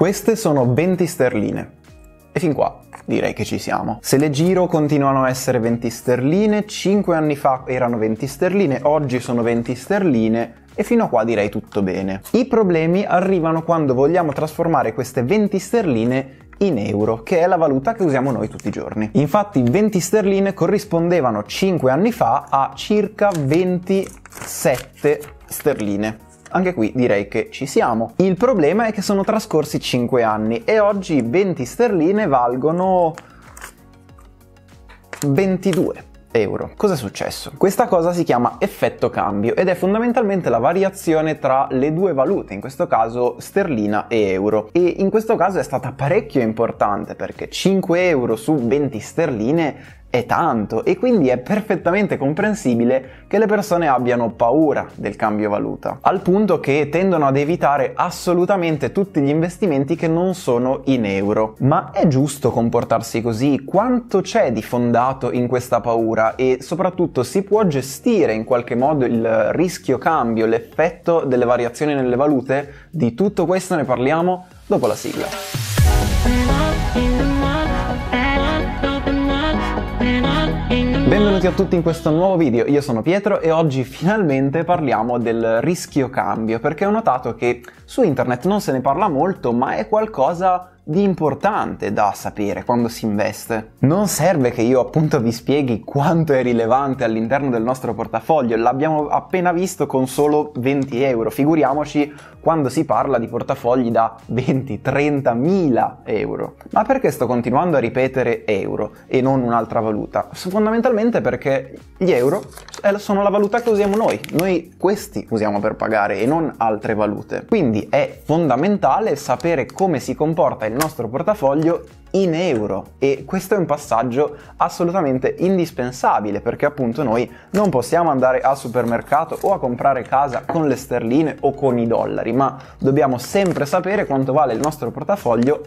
Queste sono 20 sterline. E fin qua direi che ci siamo. Se le giro continuano a essere 20 sterline, 5 anni fa erano 20 sterline, oggi sono 20 sterline e fino a qua direi tutto bene. I problemi arrivano quando vogliamo trasformare queste 20 sterline in euro, che è la valuta che usiamo noi tutti i giorni. Infatti 20 sterline corrispondevano 5 anni fa a circa 27 sterline anche qui direi che ci siamo. Il problema è che sono trascorsi 5 anni e oggi 20 sterline valgono 22 euro. Cosa è successo? Questa cosa si chiama effetto cambio ed è fondamentalmente la variazione tra le due valute, in questo caso sterlina e euro. E in questo caso è stata parecchio importante perché 5 euro su 20 sterline è tanto e quindi è perfettamente comprensibile che le persone abbiano paura del cambio valuta, al punto che tendono ad evitare assolutamente tutti gli investimenti che non sono in euro. Ma è giusto comportarsi così? Quanto c'è di fondato in questa paura e soprattutto si può gestire in qualche modo il rischio cambio, l'effetto delle variazioni nelle valute? Di tutto questo ne parliamo dopo la sigla. Benvenuti a tutti in questo nuovo video, io sono Pietro e oggi finalmente parliamo del rischio cambio perché ho notato che su internet non se ne parla molto ma è qualcosa di importante da sapere quando si investe. Non serve che io appunto vi spieghi quanto è rilevante all'interno del nostro portafoglio, l'abbiamo appena visto con solo 20 euro, figuriamoci quando si parla di portafogli da 20-30 mila euro. Ma perché sto continuando a ripetere euro e non un'altra valuta? Fondamentalmente perché gli euro eh, sono la valuta che usiamo noi, noi questi usiamo per pagare e non altre valute. Quindi è fondamentale sapere come si comporta il nostro portafoglio in euro e questo è un passaggio assolutamente indispensabile perché appunto noi non possiamo andare al supermercato o a comprare casa con le sterline o con i dollari ma dobbiamo sempre sapere quanto vale il nostro portafoglio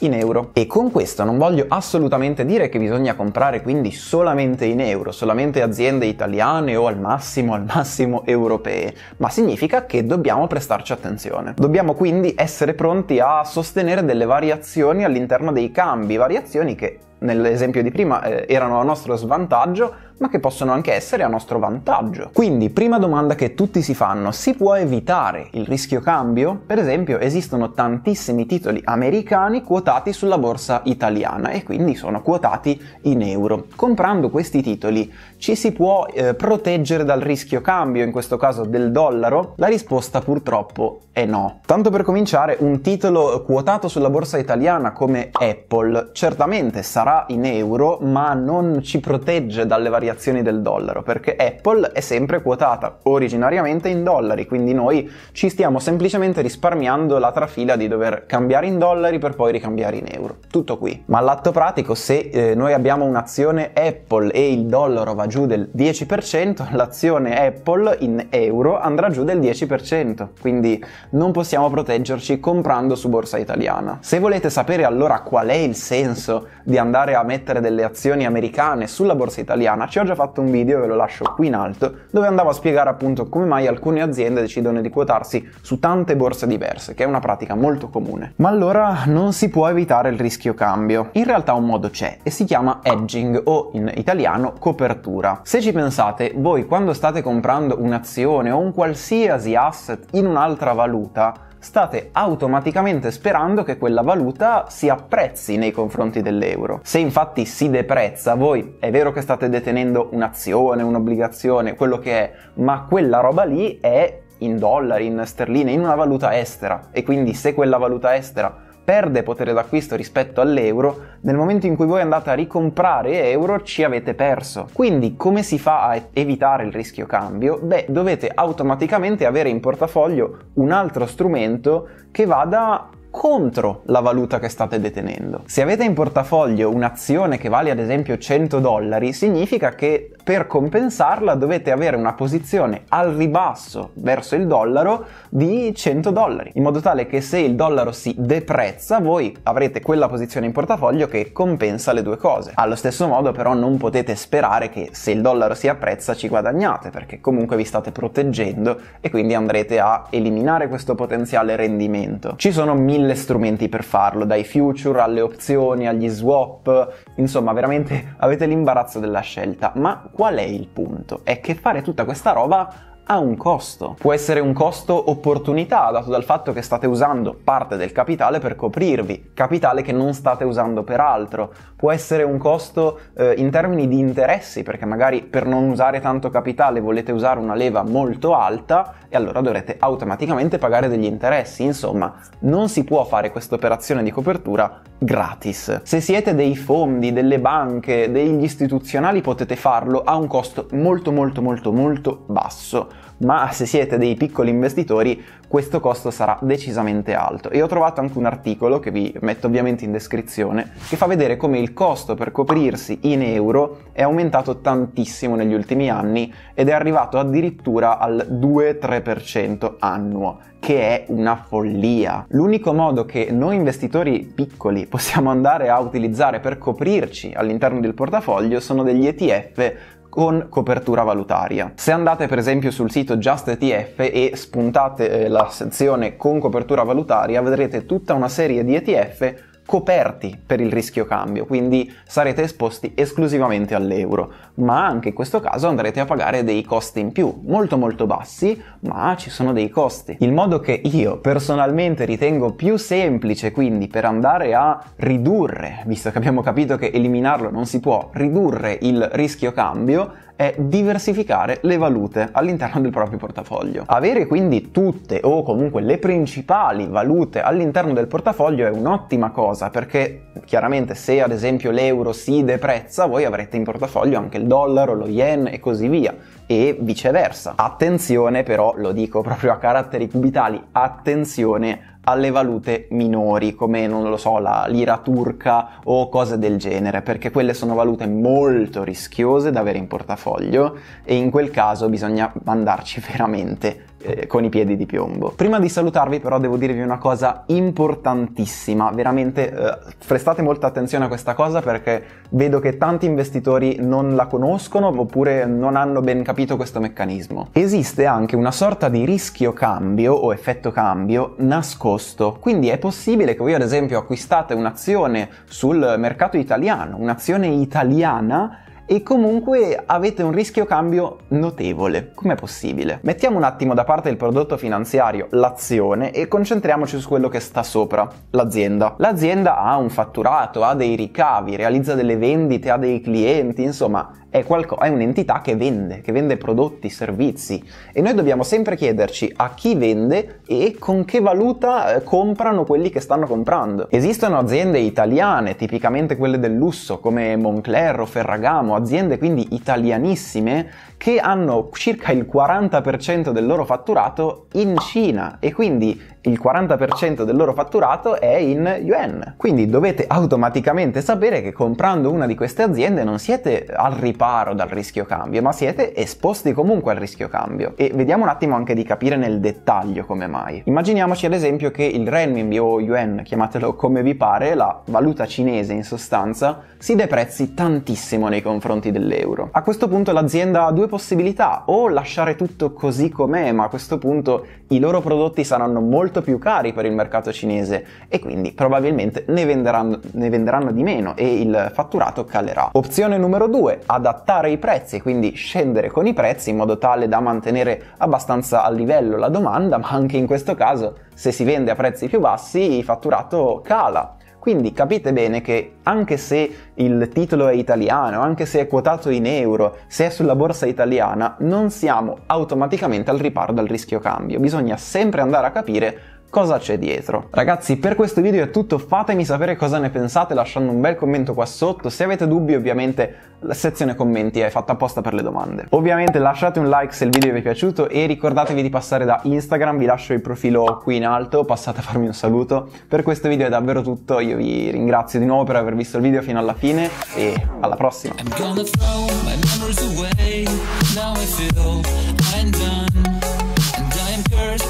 in euro. E con questo non voglio assolutamente dire che bisogna comprare quindi solamente in euro, solamente aziende italiane o al massimo, al massimo europee, ma significa che dobbiamo prestarci attenzione. Dobbiamo quindi essere pronti a sostenere delle variazioni all'interno dei cambi, variazioni che nell'esempio di prima eh, erano a nostro svantaggio ma che possono anche essere a nostro vantaggio. Quindi, prima domanda che tutti si fanno, si può evitare il rischio cambio? Per esempio, esistono tantissimi titoli americani quotati sulla borsa italiana e quindi sono quotati in euro. Comprando questi titoli ci si può eh, proteggere dal rischio cambio, in questo caso del dollaro? La risposta purtroppo è no. Tanto per cominciare, un titolo quotato sulla borsa italiana come Apple certamente sarà in euro, ma non ci protegge dalle variazioni oscillazioni del dollaro, perché Apple è sempre quotata originariamente in dollari, quindi noi ci stiamo semplicemente risparmiando la trafila di dover cambiare in dollari per poi ricambiare in euro. Tutto qui. Ma all'atto pratico, se eh, noi abbiamo un'azione Apple e il dollaro va giù del 10%, l'azione Apple in euro andrà giù del 10%, quindi non possiamo proteggerci comprando su borsa italiana. Se volete sapere allora qual è il senso di andare a mettere delle azioni americane sulla borsa italiana, ci ho già fatto un video, ve lo lascio qui in alto, dove andavo a spiegare appunto come mai alcune aziende decidono di quotarsi su tante borse diverse, che è una pratica molto comune. Ma allora non si può evitare il rischio cambio. In realtà un modo c'è e si chiama edging o in italiano copertura. Se ci pensate, voi quando state comprando un'azione o un qualsiasi asset in un'altra valuta, state automaticamente sperando che quella valuta si apprezzi nei confronti dell'euro. Se infatti si deprezza, voi è vero che state detenendo un'azione, un'obbligazione, quello che è, ma quella roba lì è in dollari, in sterline, in una valuta estera e quindi se quella valuta estera perde potere d'acquisto rispetto all'euro, nel momento in cui voi andate a ricomprare euro ci avete perso. Quindi come si fa a evitare il rischio cambio? Beh, dovete automaticamente avere in portafoglio un altro strumento che vada contro la valuta che state detenendo. Se avete in portafoglio un'azione che vale ad esempio 100 dollari, significa che per compensarla dovete avere una posizione al ribasso verso il dollaro di 100 dollari, in modo tale che se il dollaro si deprezza voi avrete quella posizione in portafoglio che compensa le due cose. Allo stesso modo però non potete sperare che se il dollaro si apprezza ci guadagnate, perché comunque vi state proteggendo e quindi andrete a eliminare questo potenziale rendimento. Ci sono mille strumenti per farlo, dai future alle opzioni, agli swap, insomma veramente avete l'imbarazzo della scelta, ma qual è il punto? È che fare tutta questa roba ha un costo. Può essere un costo opportunità dato dal fatto che state usando parte del capitale per coprirvi, capitale che non state usando per altro. Può essere un costo eh, in termini di interessi, perché magari per non usare tanto capitale volete usare una leva molto alta e allora dovrete automaticamente pagare degli interessi. Insomma, non si può fare questa operazione di copertura gratis. Se siete dei fondi, delle banche, degli istituzionali potete farlo a un costo molto molto molto molto basso ma se siete dei piccoli investitori questo costo sarà decisamente alto. E ho trovato anche un articolo che vi metto ovviamente in descrizione che fa vedere come il costo per coprirsi in euro è aumentato tantissimo negli ultimi anni ed è arrivato addirittura al 2-3% annuo che è una follia. L'unico modo che noi investitori piccoli possiamo andare a utilizzare per coprirci all'interno del portafoglio sono degli ETF con copertura valutaria. Se andate per esempio sul sito JustETF e spuntate eh, la sezione con copertura valutaria vedrete tutta una serie di ETF coperti per il rischio cambio, quindi sarete esposti esclusivamente all'euro, ma anche in questo caso andrete a pagare dei costi in più, molto molto bassi, ma ci sono dei costi. Il modo che io personalmente ritengo più semplice quindi per andare a ridurre, visto che abbiamo capito che eliminarlo non si può, ridurre il rischio cambio è diversificare le valute all'interno del proprio portafoglio. Avere quindi tutte o comunque le principali valute all'interno del portafoglio è un'ottima cosa perché chiaramente se ad esempio l'euro si deprezza voi avrete in portafoglio anche il dollaro, lo yen e così via e viceversa. Attenzione però, lo dico proprio a caratteri cubitali, attenzione alle valute minori, come non lo so, la lira turca o cose del genere, perché quelle sono valute molto rischiose da avere in portafoglio e in quel caso bisogna andarci veramente eh, con i piedi di piombo. Prima di salutarvi però devo dirvi una cosa importantissima, veramente eh, prestate molta attenzione a questa cosa perché vedo che tanti investitori non la conoscono oppure non hanno ben capito questo meccanismo. Esiste anche una sorta di rischio cambio o effetto cambio nascosto, quindi è possibile che voi ad esempio acquistate un'azione sul mercato italiano, un'azione italiana e comunque avete un rischio cambio notevole. Com'è possibile? Mettiamo un attimo da parte il prodotto finanziario, l'azione, e concentriamoci su quello che sta sopra, l'azienda. L'azienda ha un fatturato, ha dei ricavi, realizza delle vendite, ha dei clienti, insomma è, qualco- è un'entità che vende, che vende prodotti, servizi e noi dobbiamo sempre chiederci a chi vende e con che valuta eh, comprano quelli che stanno comprando. Esistono aziende italiane, tipicamente quelle del lusso come Moncler o Ferragamo, aziende quindi italianissime che hanno circa il 40% del loro fatturato in Cina e quindi il 40% del loro fatturato è in yuan. Quindi dovete automaticamente sapere che comprando una di queste aziende non siete al riparo riparo dal rischio cambio, ma siete esposti comunque al rischio cambio. E vediamo un attimo anche di capire nel dettaglio come mai. Immaginiamoci ad esempio che il renminbi o yuan, chiamatelo come vi pare, la valuta cinese in sostanza, si deprezzi tantissimo nei confronti dell'euro. A questo punto l'azienda ha due possibilità, o lasciare tutto così com'è, ma a questo punto i loro prodotti saranno molto più cari per il mercato cinese e quindi probabilmente ne venderanno, ne venderanno di meno e il fatturato calerà. Opzione numero due, adattare adattare i prezzi, e quindi scendere con i prezzi in modo tale da mantenere abbastanza a livello la domanda, ma anche in questo caso se si vende a prezzi più bassi il fatturato cala. Quindi capite bene che anche se il titolo è italiano, anche se è quotato in euro, se è sulla borsa italiana, non siamo automaticamente al riparo dal rischio cambio. Bisogna sempre andare a capire cosa c'è dietro. Ragazzi per questo video è tutto, fatemi sapere cosa ne pensate lasciando un bel commento qua sotto, se avete dubbi ovviamente la sezione commenti è fatta apposta per le domande. Ovviamente lasciate un like se il video vi è piaciuto e ricordatevi di passare da Instagram, vi lascio il profilo qui in alto, passate a farmi un saluto. Per questo video è davvero tutto, io vi ringrazio di nuovo per aver visto il video fino alla fine e alla prossima.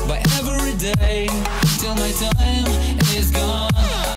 by today till my time is gone.